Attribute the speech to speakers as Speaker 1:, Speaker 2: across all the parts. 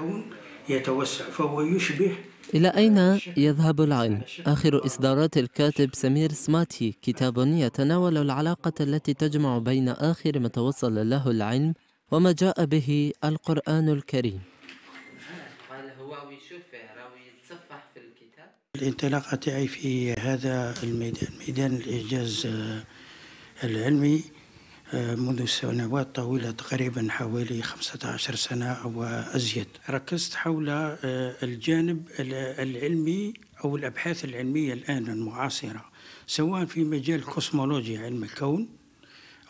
Speaker 1: الكون يتوسع فهو يشبه
Speaker 2: إلى أين آه، يذهب العلم؟ آه، آخر إصدارات الكاتب سمير سماتي كتاب يتناول العلاقة التي تجمع بين آخر ما توصل له العلم وما جاء به القرآن الكريم الانطلاقة تاعي
Speaker 1: في هذا الميدان, ميدان آه، العلمي منذ سنوات طويلة تقريبا حوالي 15 سنة أو أزيد ركزت حول آه، الجانب العلمي أو الأبحاث العلمية الآن المعاصرة سواء في مجال الكوسمولوجيا علم الكون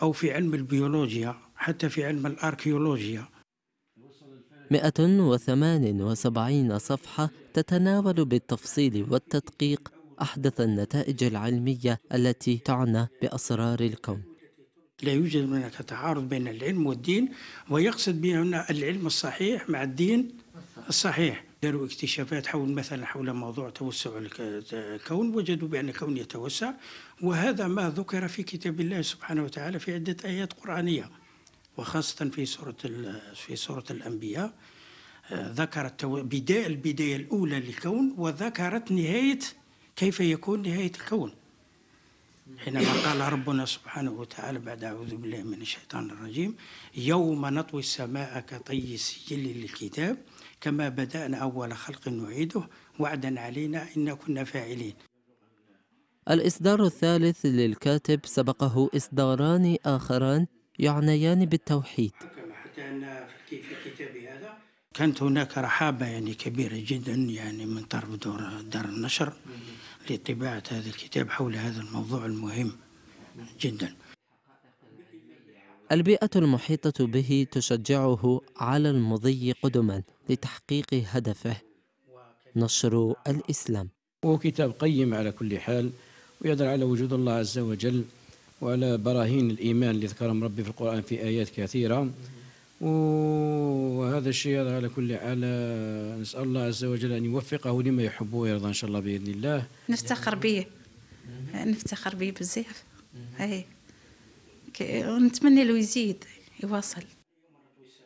Speaker 1: أو في علم البيولوجيا حتى في علم الأركيولوجيا
Speaker 2: 178 صفحة تتناول بالتفصيل والتدقيق أحدث النتائج العلمية التي تعنى بأسرار الكون
Speaker 1: لا يوجد هناك تعارض بين العلم والدين ويقصد بان العلم الصحيح مع الدين الصحيح داروا اكتشافات حول مثلا حول موضوع توسع الكون وجدوا بأن الكون يتوسع وهذا ما ذكر في كتاب الله سبحانه وتعالى في عدة آيات قرآنية وخاصة في سورة في سورة الأنبياء آه، ذكرت بداية البداية الأولى للكون وذكرت نهاية كيف يكون نهاية الكون حينما قال ربنا سبحانه وتعالى بعد أعوذ بالله من الشيطان الرجيم يوم نطوي السماء كطي السجل للكتاب كما بدأنا أول خلق نعيده وعدا علينا إن كنا فاعلين
Speaker 2: الإصدار الثالث للكاتب سبقه إصداران آخران يعنيان بالتوحيد
Speaker 1: حتى أن في كتابي هذا كانت هناك رحابة يعني كبيرة جدا يعني من طرف دور دار النشر لطباعة هذا الكتاب حول هذا الموضوع المهم جدا
Speaker 2: البيئة المحيطة به تشجعه على المضي قدما لتحقيق هدفه نشر الإسلام
Speaker 1: وهو كتاب قيم على كل حال ويدل على وجود الله عز وجل وعلى براهين الإيمان اللي ذكرهم ربي في القرآن في آيات كثيرة وهذا الشيء هذا على كل حال نسال الله عز وجل ان يوفقه لما يحب ويرضى ان شاء الله باذن الله نفتخر به نفتخر به بزاف اي ونتمنى له يزيد يواصل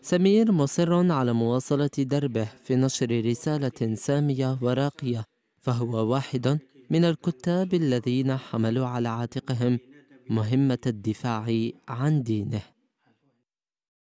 Speaker 2: سمير مصر على مواصلة دربه في نشر رسالة سامية وراقية فهو واحد من الكتاب الذين حملوا على عاتقهم مهمة الدفاع عن دينه